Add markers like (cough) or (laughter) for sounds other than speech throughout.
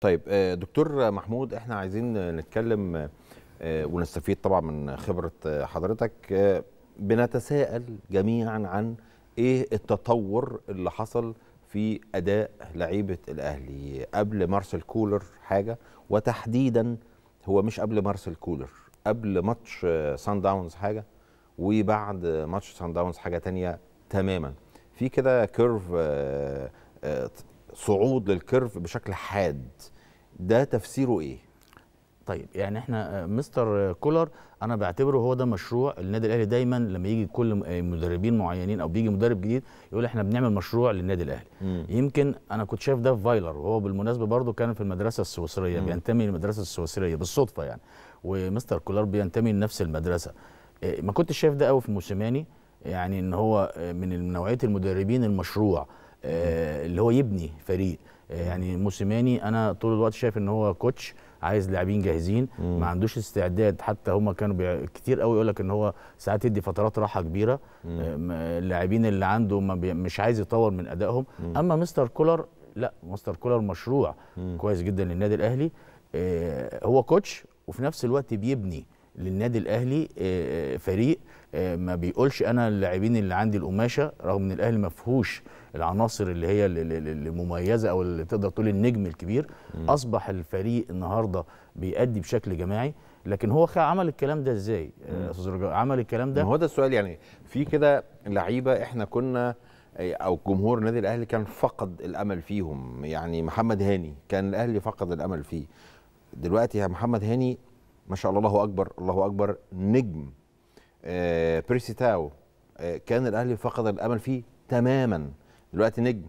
طيب آه، دكتور محمود احنا عايزين نتكلم آه، ونستفيد طبعا من خبره آه، حضرتك بنتساءل جميعا عن ايه التطور اللي حصل في اداء لعيبه الاهلي قبل مارسيل كولر حاجه وتحديدا هو مش قبل مارسيل كولر قبل ماتش سان داونز حاجه وبعد ماتش سان داونز حاجه تانية تماما في كده كيرف صعود للكيرف بشكل حاد ده تفسيره ايه طيب يعني احنا آه، مستر كولر انا بعتبره هو ده مشروع النادي الاهلي دايما لما يجي كل آه، مدربين معينين او بيجي مدرب جديد يقول احنا بنعمل مشروع للنادي الاهلي مم. يمكن انا كنت شايف ده في فايلر وهو بالمناسبه برضه كان في المدرسه السويسريه بينتمي للمدرسه السويسريه بالصدفه يعني ومستر كولر بينتمي لنفس المدرسه آه، ما كنتش شايف ده قوي في موسيماني يعني ان هو من نوعيه المدربين المشروع آه، اللي هو يبني فريق آه، يعني موسيماني انا طول الوقت شايف ان هو كوتش عايز لاعبين جاهزين مم. ما عندوش استعداد حتى هم كانوا كتير قوي يقول لك ان هو ساعات يدي فترات راحه كبيره آه، اللاعبين اللي عنده ما بي... مش عايز يطور من ادائهم مم. اما مستر كولر لا مستر كولر مشروع مم. كويس جدا للنادي الاهلي آه هو كوتش وفي نفس الوقت بيبني للنادي الاهلي آه، آه، فريق آه، ما بيقولش انا اللاعبين اللي عندي القماشه رغم ان الاهلي ما فيهوش العناصر اللي هي المميزه او اللي تقدر تقول النجم الكبير م. اصبح الفريق النهارده بيأدي بشكل جماعي لكن هو عمل الكلام ده ازاي استاذ رجاء عمل الكلام ده ما هو ده السؤال يعني في كده لعيبه احنا كنا او جمهور النادي الاهلي كان فقد الامل فيهم يعني محمد هاني كان الاهلي فقد الامل فيه دلوقتي يا محمد هاني ما شاء الله الله اكبر الله اكبر نجم آه بيرسي تاو آه كان الاهلي فقد الامل فيه تماما دلوقتي نجم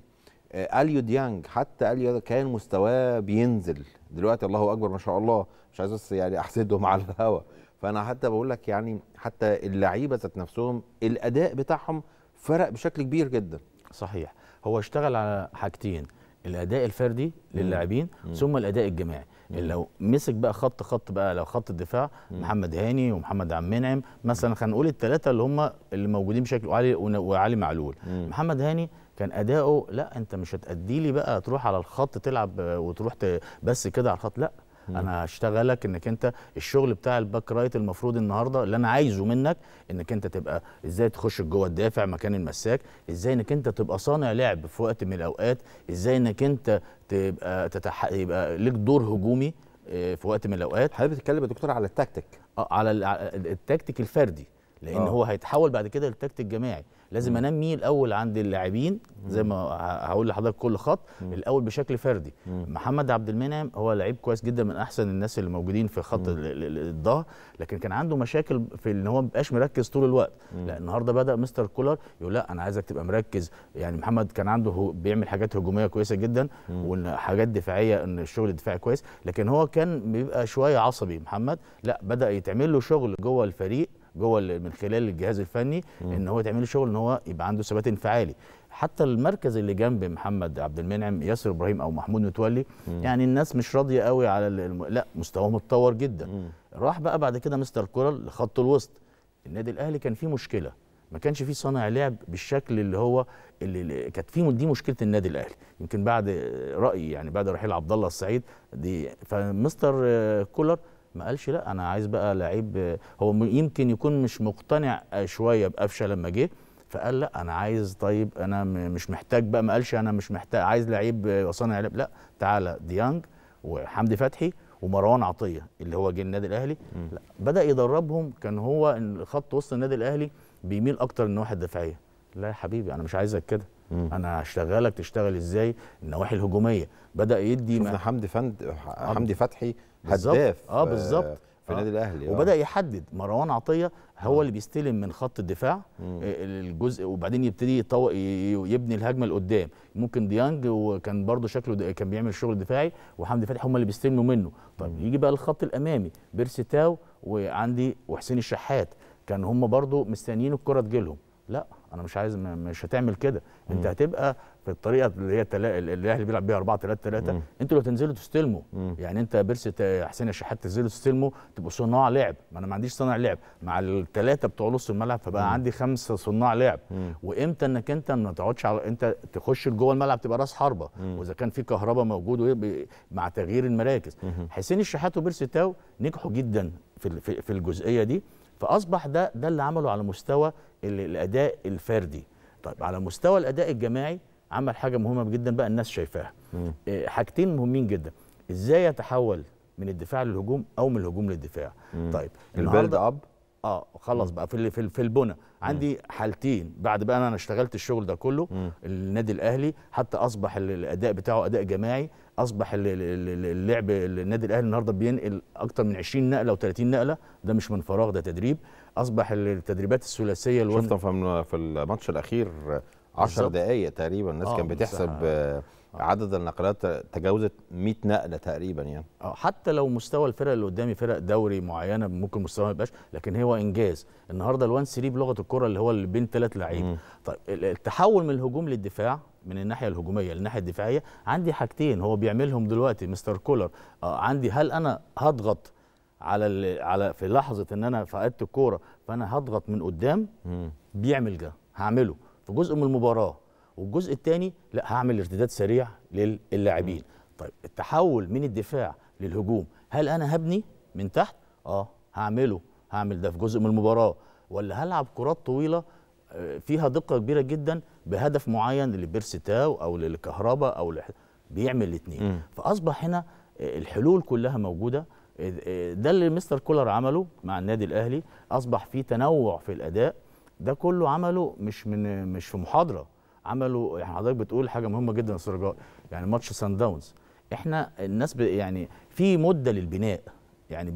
آه اليو ديانج حتى اليو كان مستواه بينزل دلوقتي الله اكبر ما شاء الله مش عايز بس يعني احسدهم (laughs) على الهوا فانا حتى بقول لك يعني حتى اللعيبه ذات نفسهم الاداء بتاعهم فرق بشكل كبير جدا صحيح هو اشتغل على حاجتين الاداء الفردي للاعبين ثم الاداء الجماعي لو مسك بقى خط خط بقى لو خط الدفاع محمد هاني ومحمد عبد المنعم مثلا خلينا نقول الثلاثه اللي هم اللي موجودين بشكل وعلي وعلي معلول محمد هاني كان اداؤه لا انت مش هتادي لي بقى تروح على الخط تلعب آه، وتروح بس كده على الخط لا مم. انا هشتغلك انك انت الشغل بتاع الباك رايت المفروض النهارده اللي انا عايزه منك انك انت تبقى ازاي تخش جوه الدافع مكان المساك ازاي انك انت تبقى صانع لعب في وقت من الاوقات ازاي انك انت تبقى تتح... يبقى لك دور هجومي آه، في وقت من الاوقات حضرتك بتتكلم يا دكتور على التكتيك اه على التكتيك الفردي لان أوه. هو هيتحول بعد كده للتكتيك جماعي لازم مم. انمي الاول عند اللاعبين زي ما هقول لحضرتك كل خط مم. الاول بشكل فردي مم. محمد عبد المنعم هو لعيب كويس جدا من احسن الناس اللي موجودين في خط الضهر لكن كان عنده مشاكل في ان هو ما مركز طول الوقت مم. لا النهارده بدا مستر كولر يقول لا انا عايزك تبقى مركز يعني محمد كان عنده بيعمل حاجات هجوميه كويسه جدا وحاجات دفاعيه ان الشغل الدفاعي كويس لكن هو كان بيبقى شويه عصبي محمد لا بدا يتعمل له شغل جوه الفريق جوه من خلال الجهاز الفني ان هو تعمل شغل ان هو يبقى عنده ثبات انفعالي حتى المركز اللي جنب محمد عبد المنعم ياسر ابراهيم او محمود متولي مم. يعني الناس مش راضيه قوي على الم... لا مستواهم اتطور جدا مم. راح بقى بعد كده مستر كولر لخط الوسط النادي الاهلي كان فيه مشكله ما كانش فيه صانع لعب بالشكل اللي هو اللي كانت فيه دي مشكله النادي الاهلي يمكن بعد رايي يعني بعد رحيل عبد الله السعيد دي فمستر كولر ما قالش لا انا عايز بقى لعيب هو يمكن يكون مش مقتنع آه، شويه بقفشه لما جه فقال لا انا عايز طيب انا مش محتاج بقى ما قالش انا مش محتاج عايز لعيب آه، صانع لعب لا تعالى ديانج وحمدي فتحي ومروان عطيه اللي هو جه النادي الاهلي لا بدا يدربهم كان هو خط وسط النادي الاهلي بيميل اكتر للنواحي الدفاعيه لا يا حبيبي انا مش عايزك كده انا هشتغلك تشتغل ازاي النواحي الهجوميه بدا يدي شفنا حمدي فند حمدي فتحي هداف اه بالظبط آه، في النادي آه. الاهلي آه. وبدا يحدد مروان عطيه هو آه. اللي بيستلم من خط الدفاع مم. الجزء وبعدين يبتدي يبني الهجمه لقدام ممكن ديانج وكان برده شكله كان بيعمل شغل دفاعي وحمدي فتحي هم اللي بيستلموا منه طيب مم. يجي بقى الخط الامامي بيرسي تاو وعندي وحسين الشحات كان هم برده مستنيين الكره تجيلهم لا انا مش عايز مش هتعمل كده انت هتبقى في الطريقه اللي هي التلا... الاهلي بيلعب بيها 4 3 3 انتوا لو هتنزلوا تستلموا يعني انت بيرسي حسين الشحات تنزلوا تستلموا تبقوا صناع لعب ما انا ما عنديش صناع لعب مع الثلاثه بتوع نص الملعب فبقى مم. عندي خمسه صناع لعب مم. وامتى انك انت ما تقعدش على انت تخش جوه الملعب تبقى راس حربه مم. واذا كان في كهرباء موجود مع تغيير المراكز حسين الشحات وبيرسي تاو نجحوا جدا في في الجزئيه دي فاصبح ده ده اللي عمله على مستوى الاداء الفردي طيب على مستوى الاداء الجماعي عمل حاجه مهمه جدا بقى الناس شايفاها آه، حاجتين مهمين جدا ازاي يتحول من الدفاع للهجوم او من الهجوم للدفاع مم. طيب البيلد اب اه خلص بقى في في, في البنى عندي مم. حالتين بعد بقى انا اشتغلت الشغل ده كله النادي الاهلي حتى اصبح الاداء بتاعه اداء جماعي اصبح اللعب النادي الاهلي النهارده بينقل اكتر من 20 نقله و30 نقله ده مش من فراغ ده تدريب اصبح التدريبات الثلاثيه الون... شفت في الماتش الاخير 10 دقائق تقريبا الناس آه كانت بتحسب آه. عدد النقلات تجاوزت 100 نقله تقريبا يعني اه حتى لو مستوى الفرق اللي قدامي فرق دوري معينه ممكن مستوى ما يبقاش لكن هو انجاز النهارده الوان 3 بلغه الكره اللي هو اللي بين ثلاث لعيبه طيب التحول من الهجوم للدفاع من الناحيه الهجوميه للناحيه الدفاعيه عندي حاجتين هو بيعملهم دلوقتي مستر كولر آه عندي هل انا هضغط على على في لحظه ان انا فقدت الكوره فانا هضغط من قدام مم. بيعمل ده هعمله في جزء من المباراه والجزء الثاني لا هعمل ارتداد سريع للاعبين طيب التحول من الدفاع للهجوم هل انا هبني من تحت اه هعمله هعمل ده في جزء من المباراه ولا هلعب كرات طويله آه، فيها دقه كبيره جدا بهدف معين لبيرسيتاو او للكهرباء او لح... بيعمل الاثنين فاصبح هنا آه، الحلول كلها موجوده آه، ده اللي مستر كولر عمله مع النادي الاهلي اصبح في تنوع في الاداء ده كله عمله مش من مش في محاضره عملوا يعني حضرتك بتقول حاجه مهمه جدا يا استاذ رجاء يعني ماتش سان داونز احنا الناس يعني في مده للبناء يعني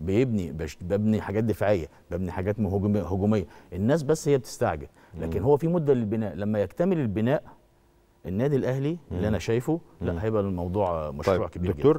بيبني ببني حاجات دفاعيه ببني حاجات هجوميه الناس بس هي بتستعجل لكن هو في مده للبناء لما يكتمل البناء النادي الاهلي اللي انا شايفه لا هيبقى الموضوع مشروع طيب كبير دكتور جدا.